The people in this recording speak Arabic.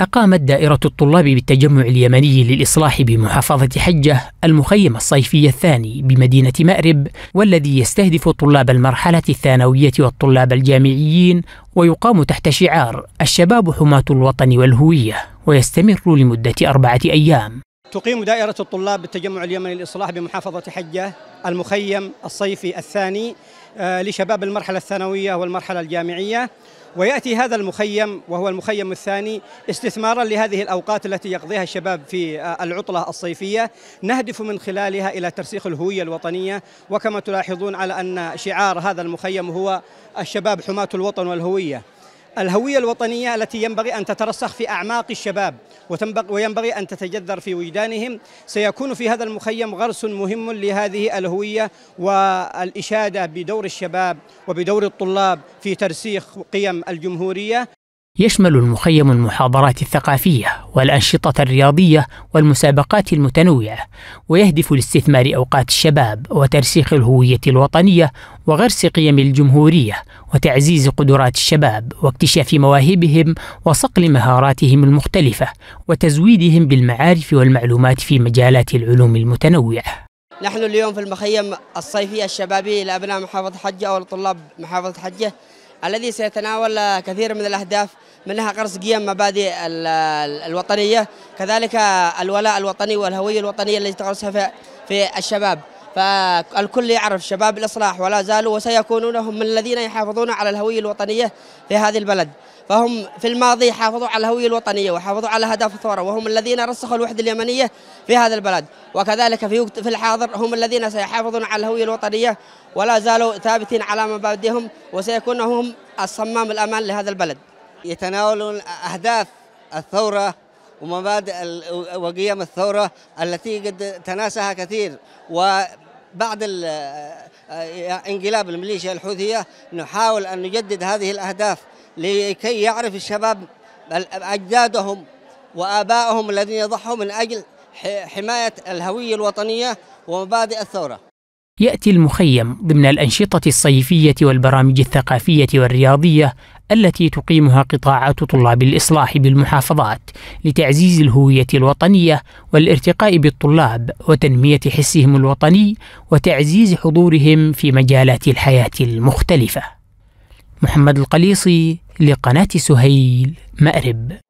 أقامت دائرة الطلاب بالتجمع اليمني للإصلاح بمحافظة حجة المخيم الصيفي الثاني بمدينة مأرب والذي يستهدف طلاب المرحلة الثانوية والطلاب الجامعيين ويقام تحت شعار الشباب حماة الوطن والهوية ويستمر لمدة أربعة أيام تقيم دائرة الطلاب بالتجمع اليمني للإصلاح بمحافظة حجة المخيم الصيفي الثاني آه، لشباب المرحلة الثانوية والمرحلة الجامعية ويأتي هذا المخيم وهو المخيم الثاني استثمارا لهذه الأوقات التي يقضيها الشباب في آه، العطلة الصيفية نهدف من خلالها إلى ترسيخ الهوية الوطنية وكما تلاحظون على أن شعار هذا المخيم هو الشباب حماة الوطن والهوية الهوية الوطنية التي ينبغي أن تترسخ في أعماق الشباب وينبغي أن تتجذر في وجدانهم سيكون في هذا المخيم غرس مهم لهذه الهوية والإشادة بدور الشباب وبدور الطلاب في ترسيخ قيم الجمهورية يشمل المخيم المحاضرات الثقافية والأنشطة الرياضية والمسابقات المتنوعة، ويهدف لاستثمار أوقات الشباب وترسيخ الهوية الوطنية وغرس قيم الجمهورية وتعزيز قدرات الشباب واكتشاف مواهبهم وصقل مهاراتهم المختلفة وتزويدهم بالمعارف والمعلومات في مجالات العلوم المتنوعة. نحن اليوم في المخيم الصيفي الشبابي لأبناء محافظة حجة أو لطلاب محافظة حجة الذي سيتناول كثير من الأهداف منها غرس قيم مبادئ الوطنية كذلك الولاء الوطني والهوية الوطنية التي تغرسها في الشباب فالكل يعرف شباب الإصلاح ولا زالوا وسيكونون هم من الذين يحافظون على الهوية الوطنية في هذه البلد فهم في الماضي حافظوا على الهوية الوطنية وحافظوا على أهداف الثورة وهم الذين رسخوا الوحدة اليمنية في هذا البلد وكذلك في في الحاضر هم الذين سيحافظون على الهوية الوطنية ولا زالوا ثابتين على مبادئهم وسيكونوا هم الصمام الأمان لهذا البلد يتناولون أهداف الثورة ومبادئ وقيم الثورة التي قد تناسها كثير وبعد آه، انقلاب الميليشيا الحوثية نحاول أن نجدد هذه الأهداف لكي يعرف الشباب أجدادهم وآبائهم الذين ضحوا من أجل حماية الهوية الوطنية ومبادئ الثورة يأتي المخيم ضمن الأنشطة الصيفية والبرامج الثقافية والرياضية التي تقيمها قطاعات طلاب الإصلاح بالمحافظات لتعزيز الهوية الوطنية والارتقاء بالطلاب وتنمية حسهم الوطني وتعزيز حضورهم في مجالات الحياة المختلفة. محمد القليصي لقناة سهيل مأرب